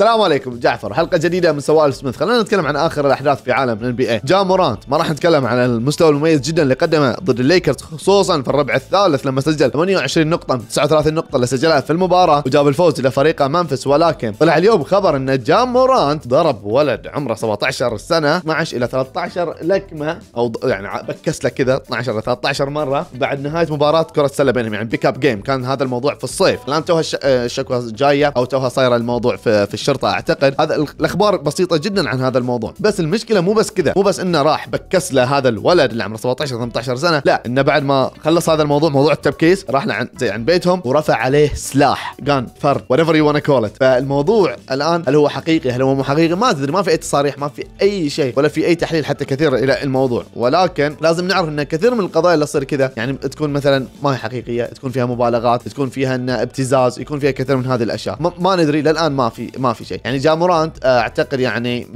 السلام عليكم جعفر حلقه جديده من سوالف سميث خلينا نتكلم عن اخر الاحداث في عالم الان بي اي جا مورانت ما راح نتكلم عن المستوى المميز جدا اللي قدمه ضد الليكرز خصوصا في الربع الثالث لما سجل 28 نقطه من 39 نقطه اللي سجلها في المباراه وجاب الفوز لفريقه منفس ولكن طلع اليوم خبر ان جا مورانت ضرب ولد عمره 17 سنه 12 الى 13 لكمه او يعني بكس له كذا 12 الى 13 مره بعد نهايه مباراه كره سله بينهم يعني بيك اب جيم كان هذا الموضوع في الصيف الان آه، توها الشكوى جايه او توها صايره الموضوع في, في الشرطه اعتقد هذا الاخبار بسيطه جدا عن هذا الموضوع بس المشكله مو بس كذا مو بس انه راح بكس له هذا الولد اللي عمره 17 18 سنه لا انه بعد ما خلص هذا الموضوع موضوع التبكيس راح له زي عن بيتهم ورفع عليه سلاح جان فر وات ايفر يو وانا كول فالموضوع الان هل هو حقيقي هل هو مو حقيقي ما تدري ما في اي تصاريح ما في اي شيء ولا في اي تحليل حتى كثير الى الموضوع ولكن لازم نعرف ان كثير من القضايا اللي تصير كذا يعني تكون مثلا ما هي حقيقيه تكون فيها مبالغات تكون فيها ان ابتزاز يكون فيها كثير من هذه الاشياء ما, ما ندري للان ما في ما في شيء يعني جامورانت آه، اعتقد يعني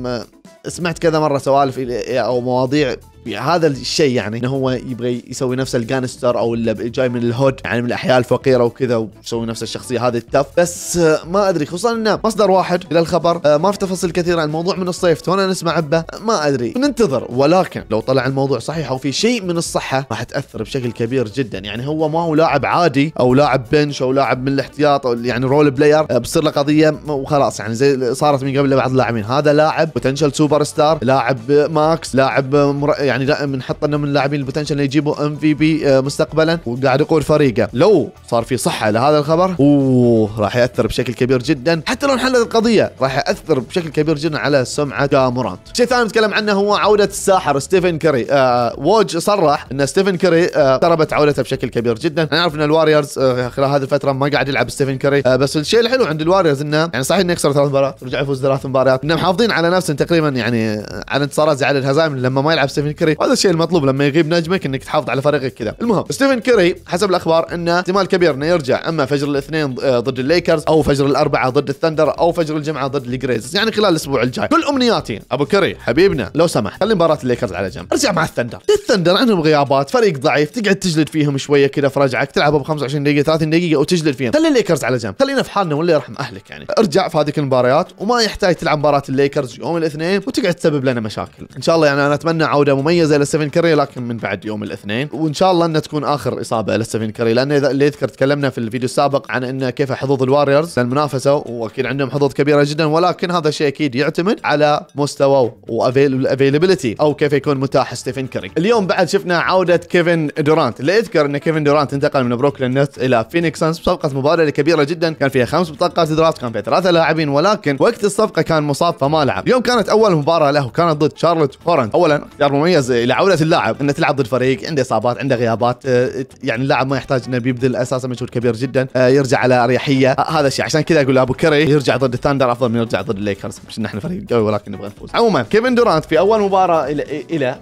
سمعت كذا مره سوالف او مواضيع هذا الشيء يعني انه هو يبغى يسوي نفسه الجانستر او اللي جاي من الهود يعني من الاحياء الفقيره وكذا ويسوي نفس الشخصيه هذه التف بس آه، ما ادري خصوصا انه مصدر واحد الى الخبر آه، ما في تفاصيل كثيره عن الموضوع من الصيف تونا نسمع به ما ادري ننتظر ولكن لو طلع الموضوع صحيح او في شيء من الصحه راح تاثر بشكل كبير جدا يعني هو ما هو لاعب عادي او لاعب بنش او لاعب من الاحتياط او يعني رول بلاير آه، بتصير له قضيه وخلاص يعني زي صارت من قبل بعض اللاعبين هذا لاعب بوتنشل سوبر ستار لاعب ماكس لاعب يعني يعني دائما نحط انه من اللاعبين البوتنشل اللي يجيبوا ام في بي مستقبلا وقاعد يقول فريقه لو صار في صحه لهذا الخبر اوه راح ياثر بشكل كبير جدا حتى لو انحلت القضيه راح ياثر بشكل كبير جدا على سمعه جامورانت شيء ثاني نتكلم عنه هو عوده الساحر ستيفن كاري آه ووج صرح ان ستيفن كاري آه، اقتربت آه عودته بشكل كبير جدا انا ان الواريرز آه خلال هذه الفتره ما قاعد يلعب ستيفن كاري آه بس الشيء الحلو عند الواريرز انه يعني صحيح انه يخسر ثلاث مباريات رجع يفوز ثلاث مباريات انهم محافظين على نفسهم تقريبا يعني آه، على انتصارات زي على الهزائم لما ما يلعب ستيفن كري هذا الشيء المطلوب لما يغيب نجمك انك تحافظ على فريقك كذا المهم ستيفن كري حسب الاخبار انه احتمال كبير انه يرجع اما فجر الاثنين آه، ضد الليكرز او فجر الاربعاء ضد الثندر او فجر الجمعه ضد الجريزز يعني خلال الاسبوع الجاي كل امنياتي ابو كري حبيبنا لو سمحت خلي مباراه الليكرز على جنب ارجع مع الثندر الثندر عندهم غيابات فريق ضعيف تقعد تجلد فيهم شويه كذا في رجعك تلعب ب 25 دقيقه 30 دقيقه وتجلد فيهم خلي الليكرز على جنب خلينا في حالنا ولا يرحم اهلك يعني ارجع في هذيك المباريات وما يحتاج تلعب مباراه الليكرز يوم الاثنين وتقعد تسبب لنا مشاكل ان شاء الله يعني انا اتمنى عوده مميزه مميزه لستيفن كاري لكن من بعد يوم الاثنين وان شاء الله انها تكون اخر اصابه لستيفن كاري لان اذا اللي يذكر تكلمنا في الفيديو السابق عن ان كيف حظوظ الواريرز للمنافسه واكيد عندهم حظوظ كبيره جدا ولكن هذا الشيء اكيد يعتمد على مستوى وافيلابيلتي او كيف يكون متاح ستيفن كاري اليوم بعد شفنا عوده كيفن دورانت اللي اذكر ان كيفن دورانت انتقل من بروكلين نت الى فينيكس سانز بصفقه مبادله كبيره جدا كان فيها خمس بطاقات درافت كان فيها ثلاثه لاعبين ولكن وقت الصفقه كان مصاب فما لعب اليوم كانت اول مباراه له كانت ضد شارلوت هورنت اولا اختيار مميز مميز الى عوده اللاعب انه تلعب ضد فريق عنده اصابات عنده غيابات آه، يعني اللاعب ما يحتاج انه بيبذل اساسا مجهود كبير جدا آه، يرجع على اريحيه آه، هذا الشيء عشان كذا اقول ابو كري يرجع ضد الثاندر افضل من يرجع ضد الليكرز مش نحن فريق قوي ولكن نبغى نفوز عموما كيفن دورانت في اول مباراه الى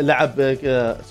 لعب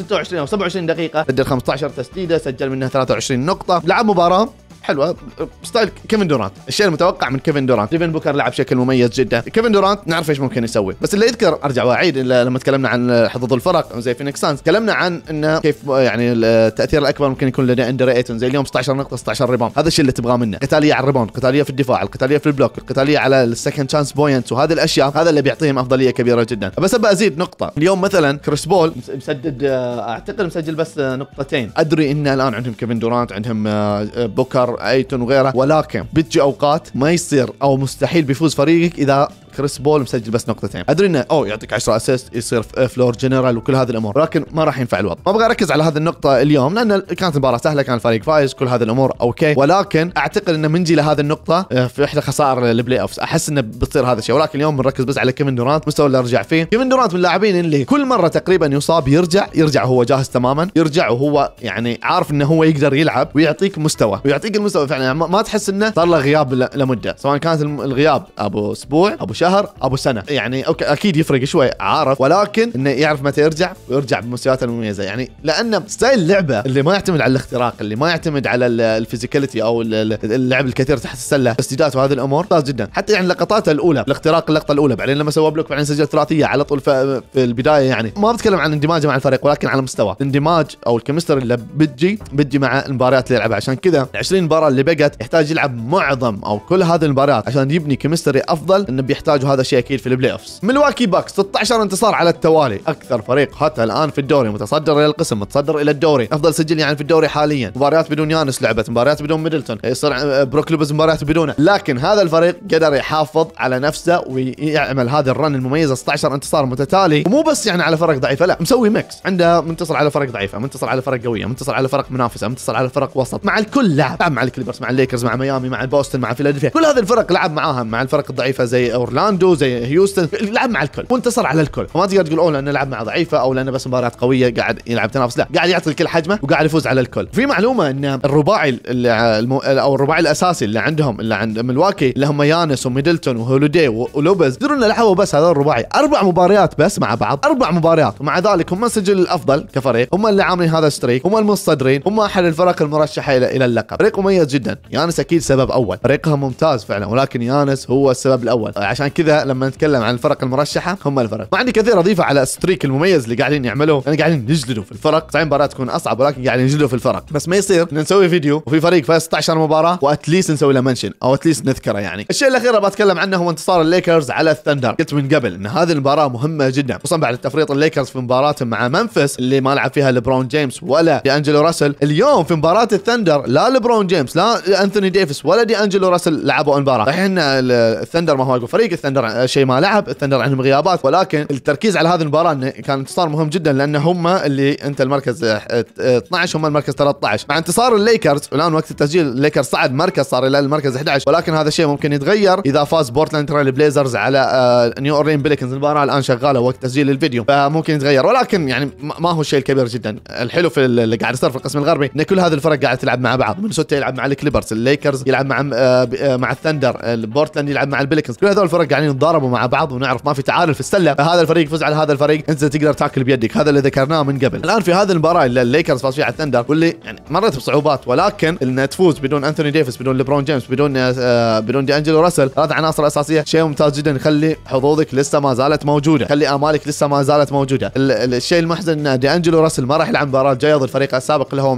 26 او 27 دقيقه سجل 15 تسديده سجل منها 23 نقطه لعب مباراه حلوه ستايل كيفن دورانت الشيء المتوقع من كيفن دورانت ديفن بوكر لعب بشكل مميز جدا كيفن دورانت نعرف ايش ممكن يسوي بس اللي يذكر ارجع واعيد لما تكلمنا عن حظوظ الفرق زي فينيكس سانز تكلمنا عن انه كيف يعني التاثير الاكبر ممكن يكون لدى اندر ايتون زي اليوم 16 نقطه 16 ريباوند هذا الشيء اللي تبغاه منه قتاليه على الريباوند قتاليه في الدفاع القتاليه في البلوك القتاليه على السكند تشانس بوينت وهذه الاشياء هذا اللي بيعطيهم افضليه كبيره جدا بس ابى ازيد نقطه اليوم مثلا كريس بول مسدد اعتقد مسجل بس نقطتين ادري ان الان عندهم كيفن دورانت عندهم آه، بوكر ايتون وغيره ولكن بتجي اوقات ما يصير او مستحيل بيفوز فريقك اذا كريس بول مسجل بس نقطتين ادري انه او يعطيك 10 اسيست يصير فلور جنرال وكل هذه الامور لكن ما راح ينفع الوضع ما ابغى اركز على هذه النقطه اليوم لان كانت مباراه سهله كان الفريق فايز كل هذه الامور اوكي ولكن اعتقد انه منجي لهذه النقطه آه، في احدى خسائر البلاي اوف احس انه بتصير هذا الشيء ولكن اليوم بنركز بس على كيفن دورانت مستوى اللي رجع فيه كيفن دورانت من اللاعبين اللي كل مره تقريبا يصاب يرجع يرجع وهو جاهز تماما يرجع وهو يعني عارف انه هو يقدر يلعب ويعطيك مستوى ويعطيك المستوى فعلا ما تحس انه صار له غياب لمده سواء كانت الغياب ابو اسبوع ابو شهر شهر ابو سنه يعني اوكي اكيد يفرق شوي عارف ولكن انه يعرف متى يرجع ويرجع بمستوياته المميزه يعني لان ستايل اللعبه اللي ما يعتمد على الاختراق اللي ما يعتمد على الفيزيكاليتي او اللعب الكثير تحت السله تسديدات وهذه الامور ممتاز جدا حتى يعني لقطاته الاولى الاختراق اللقطه الاولى بعدين لما سوى بلوك بعدين سجل ثلاثيه على طول في البدايه يعني ما بتكلم عن اندماجه مع الفريق ولكن على مستوى الاندماج او الكيمستر اللي بتجي بتجي مع المباريات اللي يلعبها عشان كذا ال 20 مباراه اللي بقت يحتاج يلعب معظم او كل هذه المباريات عشان يبني كيمستري افضل انه بيحتاج واجهوا هذا الشيء اكيد في البلاي اوفز ملواكي باكس 16 انتصار على التوالي اكثر فريق حتى الان في الدوري متصدر الى القسم متصدر الى الدوري افضل سجل يعني في الدوري حاليا مباريات بدون يانس لعبت مباريات بدون ميدلتون يصير بروك لوبز مباريات بدونه لكن هذا الفريق قدر يحافظ على نفسه ويعمل هذا الرن المميز 16 انتصار متتالي ومو بس يعني على فرق ضعيفه لا مسوي ميكس عنده منتصر على فرق ضعيفه منتصر على فرق قويه منتصر على فرق منافسه منتصر على فرق وسط مع الكل لعب مع الكليبرز مع الليكرز مع ميامي مع بوستن مع فيلادلفيا كل هذه الفرق لعب معاها مع الفرق الضعيفه زي أورلا اورلاندو زي هيوستن لعب مع الكل وانتصر على الكل فما تقدر تقول اوه لانه لعب مع ضعيفه او لانه بس مباريات قويه قاعد يلعب تنافس لا قاعد يعطي الكل حجمه وقاعد يفوز على الكل في معلومه ان الرباعي اللي او الرباعي الاساسي اللي عندهم اللي عند ملواكي اللي هم يانس وميدلتون وهوليدي ولوبز يدرون لعبوا بس هذا الرباعي اربع مباريات بس مع بعض اربع مباريات ومع ذلك هم سجل الافضل كفريق هم اللي عاملين هذا الستريك هم المصدرين هم احد الفرق المرشحه الى الى اللقب فريق مميز جدا يانس اكيد سبب اول فريقهم ممتاز فعلا ولكن يانس هو السبب الاول عشان كذا لما نتكلم عن الفرق المرشحه هم الفرق ما عندي كثير اضيفه على ستريك المميز اللي قاعدين يعملوه انا يعني قاعدين نجلدوا في الفرق صحيح مباراه تكون اصعب ولكن قاعدين نجلدوا في الفرق بس ما يصير نسوي فيديو وفي فريق فاز 16 مباراه واتليست نسوي له منشن او اتليست نذكره يعني الشيء الاخير ابغى اتكلم عنه هو انتصار الليكرز على الثندر قلت من قبل ان هذه المباراه مهمه جدا خصوصا بعد تفريط الليكرز في مباراتهم مع منفس اللي ما لعب فيها لبرون جيمس ولا دي انجلو راسل اليوم في مباراه الثندر لا لبرون جيمس لا انثوني ديفيس ولا دي انجلو راسل لعبوا المباراه الحين ان الثندر ما هو فريق الثندر شيء ما لعب الثندر عندهم غيابات ولكن التركيز على هذه المباراه كان انتصار مهم جدا لان هم اللي انت المركز 12 اه، هم المركز 13 مع انتصار الليكرز والان وقت التسجيل الليكرز صعد مركز صار الى المركز 11 ولكن هذا الشيء ممكن يتغير اذا فاز بورتلاند ترايل بليزرز على اه، نيو اورلين بليكنز المباراه الان شغاله وقت تسجيل الفيديو فممكن يتغير ولكن يعني ما هو الشيء الكبير جدا الحلو في اللي قاعد يصير في القسم الغربي ان كل هذه الفرق قاعده تلعب مع بعض مينيسوتا يلعب مع الكليبرز الليكرز يلعب مع اه، مع الثندر بورتلاند يلعب مع البليكنز كل هذول الفرق قاعدين يتضاربوا مع بعض ونعرف ما في تعادل في السله هذا الفريق فز على هذا الفريق انت تقدر تاكل بيدك هذا اللي ذكرناه من قبل الان في هذه المباراه اللي الليكرز فاز فيها على الثندر واللي يعني مرت بصعوبات ولكن انها تفوز بدون انثوني ديفيس بدون ليبرون جيمس بدون آه بدون دي انجلو راسل ثلاث عناصر اساسيه شيء ممتاز جدا يخلي حظوظك لسه ما زالت موجوده خلي امالك لسه ما زالت موجوده الشيء المحزن ان دي انجلو راسل ما راح يلعب المباراه الجايه ضد الفريق السابق اللي هو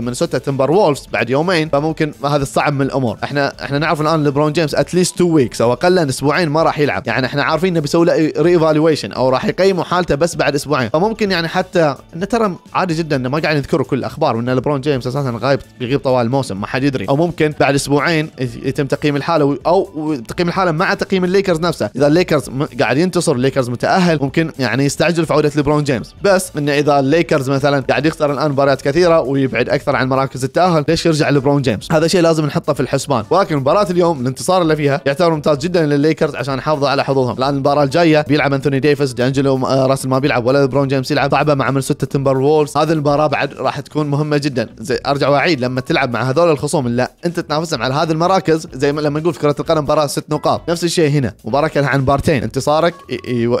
من سته آه، تمبر وولفز بعد يومين فممكن هذا الصعب من الامور احنا احنا نعرف الان ليبرون جيمس اتليست تو ويكس او اقل اسبوعين ما راح يلعب يعني احنا عارفين انه بيسوي له ريفالويشن او راح يقيموا حالته بس بعد اسبوعين فممكن يعني حتى انه ترى عادي جدا انه ما قاعد نذكره كل الاخبار وان لبرون جيمس اساسا غايب بيغيب طوال الموسم ما حد يدري او ممكن بعد اسبوعين يتم تقييم الحاله او تقييم الحاله مع تقييم الليكرز نفسه اذا الليكرز قاعد ينتصر الليكرز متاهل ممكن يعني يستعجل في عوده لبرون جيمس بس انه اذا الليكرز مثلا قاعد يخسر الان مباريات كثيره ويبعد اكثر عن مراكز التاهل ليش يرجع لبرون جيمس هذا شيء لازم نحطه في الحسبان ولكن مباراه اليوم الانتصار اللي فيها يعتبر ممتاز جدا للليكرز عشان يحافظوا على حظوظهم الان المباراه الجايه بيلعب انثوني ديفيس دانجلو آه، راسل ما بيلعب ولا برون جيمس يلعب صعبه مع من ستة تمبر وولز هذه المباراه بعد راح تكون مهمه جدا زي ارجع واعيد لما تلعب مع هذول الخصوم اللي انت تنافسهم على هذه المراكز زي ما لما نقول في كره القدم مباراه ست نقاط نفس الشيء هنا مباراه كان عن بارتين انتصارك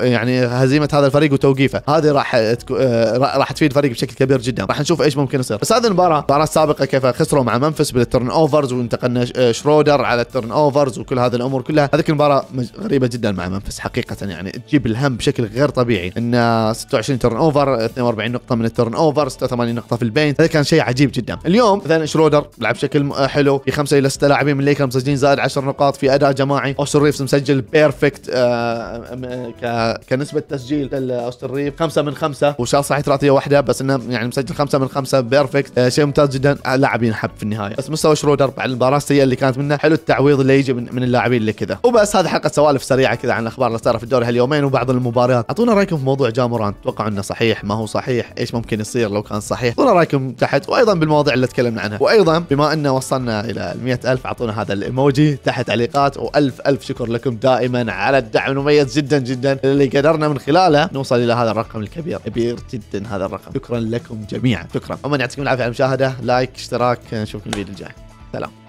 يعني هزيمه هذا الفريق وتوقيفه هذه راح آه، راح تفيد الفريق بشكل كبير جدا راح نشوف ايش ممكن يصير بس هذه المباراه المباراه السابقه كيف خسروا مع منفس بالترن اوفرز وانتقلنا آه، شرودر على الترن اوفرز وكل هذه الامور كلها هذيك المباراه غريبه جدا مع منفس حقيقه يعني تجيب الهم بشكل غير طبيعي ان 26 ترن اوفر 42 نقطه من الترن اوفر 86 نقطه في البينت هذا كان شيء عجيب جدا اليوم مثلا شرودر لعب بشكل حلو في خمسه الى سته لاعبين من ليكر مسجلين زائد 10 نقاط في اداء جماعي اوستن ريفز مسجل بيرفكت آه، كنسبه تسجيل اوستن ريف 5 من 5 وشال صحيح ثلاثيه واحده بس انه يعني مسجل 5 من 5 بيرفكت آه، شيء ممتاز جدا لاعب ينحب في النهايه بس مستوى شرودر بعد المباراه السيئه اللي كانت منه حلو التعويض اللي يجي من, اللاعبين اللي كذا وبس هذا حلقه سوالف سريعه كذا عن الاخبار اللي صارت في الدوري هاليومين وبعض المباريات اعطونا رايكم في موضوع جاموران تتوقعوا انه صحيح ما هو صحيح ايش ممكن يصير لو كان صحيح اعطونا رايكم تحت وايضا بالمواضيع اللي تكلمنا عنها وايضا بما ان وصلنا الى ال ألف اعطونا هذا الايموجي تحت تعليقات والف الف شكر لكم دائما على الدعم المميز جدا جدا اللي قدرنا من خلاله نوصل الى هذا الرقم الكبير كبير جدا هذا الرقم شكرا لكم جميعا شكرا عموما يعطيكم العافيه على المشاهده لايك اشتراك نشوفكم الفيديو الجاي سلام